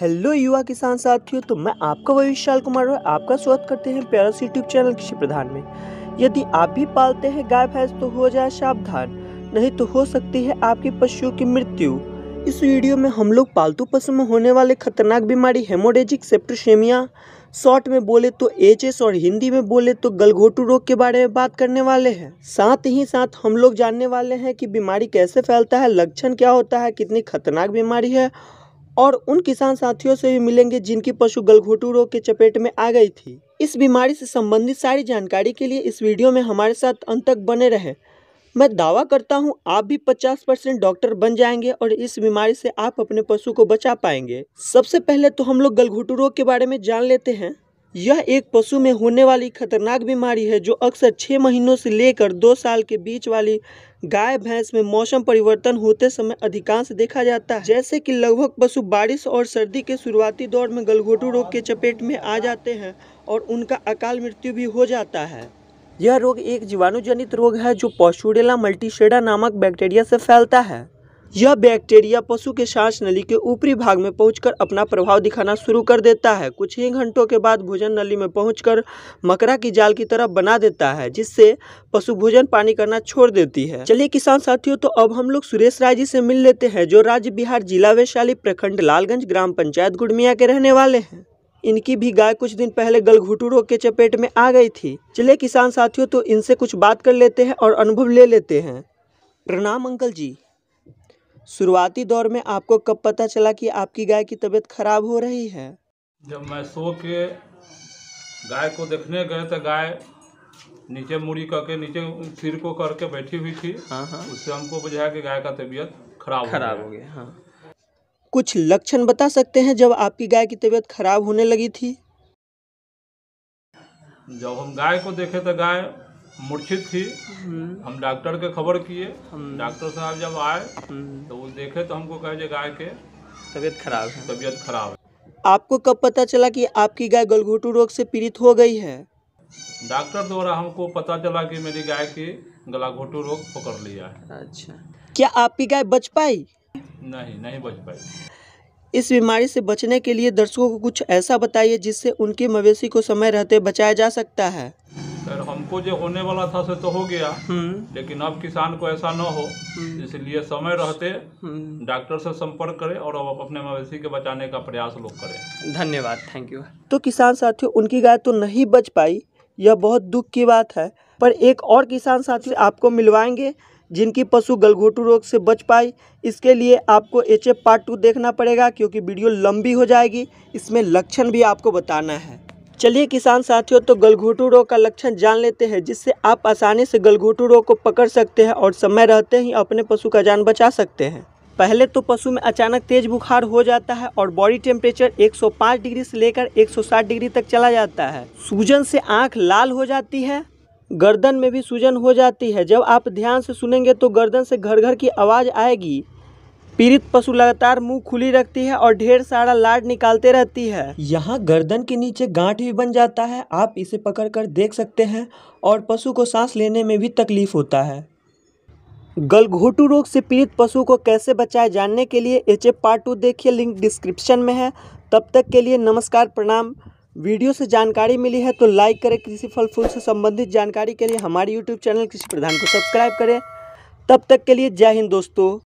Hello युवा किसान साथियों तो मैं आपका वही विशाल कुमार और आपका स्वागत करते हैं प्यारस यूट्यूब चैनल कृषि प्रधान में यदि आप भी पालते हैं गाय भैंस तो हो जाए सावधान नहीं तो हो सकती है आपके पशुओं की मृत्यु इस वीडियो में हम लोग पालतू पशु में होने वाले खतरनाक बीमारी हेमोडेजिक सेप्टोसेमिया शॉर्ट में बोले तो एच और हिंदी में बोले तो गलघोटू रोग के बारे में बात करने वाले हैं साथ ही साथ हम लोग जानने वाले हैं कि बीमारी कैसे फैलता है लक्षण क्या होता है कितनी खतरनाक बीमारी है और उन किसान साथियों से भी मिलेंगे जिनकी पशु गलघोटू रोग के चपेट में आ गई थी इस बीमारी से संबंधित सारी जानकारी के लिए इस वीडियो में हमारे साथ अंत तक बने रहें मैं दावा करता हूं आप भी 50 परसेंट डॉक्टर बन जाएंगे और इस बीमारी से आप अपने पशु को बचा पाएंगे सबसे पहले तो हम लोग गलघोटू रोग के बारे में जान लेते हैं यह एक पशु में होने वाली खतरनाक बीमारी है जो अक्सर छः महीनों से लेकर दो साल के बीच वाली गाय भैंस में मौसम परिवर्तन होते समय अधिकांश देखा जाता है जैसे कि लगभग पशु बारिश और सर्दी के शुरुआती दौर में गलघोटू रोग के चपेट में आ जाते हैं और उनका अकाल मृत्यु भी हो जाता है यह रोग एक जीवाणुजनित रोग है जो पॉस्टूडेला मल्टीशेडा नामक बैक्टीरिया से फैलता है यह बैक्टीरिया पशु के सांस नली के ऊपरी भाग में पहुंचकर अपना प्रभाव दिखाना शुरू कर देता है कुछ ही घंटों के बाद भोजन नली में पहुंचकर मकरा की जाल की तरह बना देता है जिससे पशु भोजन पानी करना छोड़ देती है चलिए किसान साथियों तो अब हम लोग सुरेश राय जी से मिल लेते हैं जो राज्य बिहार जिला वैशाली प्रखंड लालगंज ग्राम पंचायत गुड़मिया के रहने वाले हैं इनकी भी गाय कुछ दिन पहले गलघुटू रोग के चपेट में आ गई थी चलिए किसान साथियों तो इनसे कुछ बात कर लेते हैं और अनुभव ले लेते हैं प्रणाम अंकल जी शुरुआती दौर में आपको कब पता चला कि आपकी गाय की तबीयत खराब हो रही है जब मैं सो के गाय को देखने गए तो गाय नीचे मुड़ी करके नीचे सिर को करके बैठी हुई थी हाँ हाँ उससे हमको बुझाया कि गाय का तबीयत खराब खराब हो गया हाँ कुछ लक्षण बता सकते हैं जब आपकी गाय की तबीयत खराब होने लगी थी जब हम गाय को देखे तो गाय मूर्छित थी हम डॉक्टर के खबर किए हम्म। डॉक्टर साहब जब आए हम्म। तो वो देखे तो हमको कहे गाय के तबीयत खराब है तबीयत खराब है आपको कब पता चला कि आपकी गाय गलघोटू रोग से पीड़ित हो गई है डॉक्टर द्वारा हमको पता चला कि मेरी गाय की गला घोटू रोग पकड़ लिया है अच्छा क्या आपकी गाय बच पाई नहीं नहीं बच पाई इस बीमारी से बचने के लिए दर्शकों को कुछ ऐसा बताइए जिससे उनके मवेशी को समय रहते बचाया जा सकता है खैर हमको जो होने वाला था से तो हो गया हम्म। लेकिन अब किसान को ऐसा न हो हम्म। इसलिए समय रहते हम्म। डॉक्टर से संपर्क करें और अब अपने मवेशी के बचाने का प्रयास लोग करें धन्यवाद थैंक यू तो किसान साथियों उनकी गाय तो नहीं बच पाई यह बहुत दुख की बात है पर एक और किसान साथी आपको मिलवाएंगे जिनकी पशु गलघोटू रोग से बच पाई इसके लिए आपको एच पार्ट टू देखना पड़ेगा क्योंकि वीडियो लंबी हो जाएगी इसमें लक्षण भी आपको बताना है चलिए किसान साथियों तो गलघोटू रोग का लक्षण जान लेते हैं जिससे आप आसानी से गलघोटू रोग को पकड़ सकते हैं और समय रहते ही अपने पशु का जान बचा सकते हैं पहले तो पशु में अचानक तेज बुखार हो जाता है और बॉडी टेम्परेचर 105 डिग्री से लेकर 160 डिग्री तक चला जाता है सूजन से आंख लाल हो जाती है गर्दन में भी सूजन हो जाती है जब आप ध्यान से सुनेंगे तो गर्दन से घर घर की आवाज़ आएगी पीड़ित पशु लगातार मुंह खुली रखती है और ढेर सारा लाड निकालते रहती है यहाँ गर्दन के नीचे गांठ भी बन जाता है आप इसे पकड़कर देख सकते हैं और पशु को सांस लेने में भी तकलीफ होता है गलघोटू रोग से पीड़ित पशु को कैसे बचाए जानने के लिए एच ए पार्ट टू देखिए लिंक डिस्क्रिप्शन में है तब तक के लिए नमस्कार प्रणाम वीडियो से जानकारी मिली है तो लाइक करें कृषि फल फूल से संबंधित जानकारी के लिए हमारे यूट्यूब चैनल कृषि प्रधान को सब्सक्राइब करें तब तक के लिए जय हिंद दोस्तों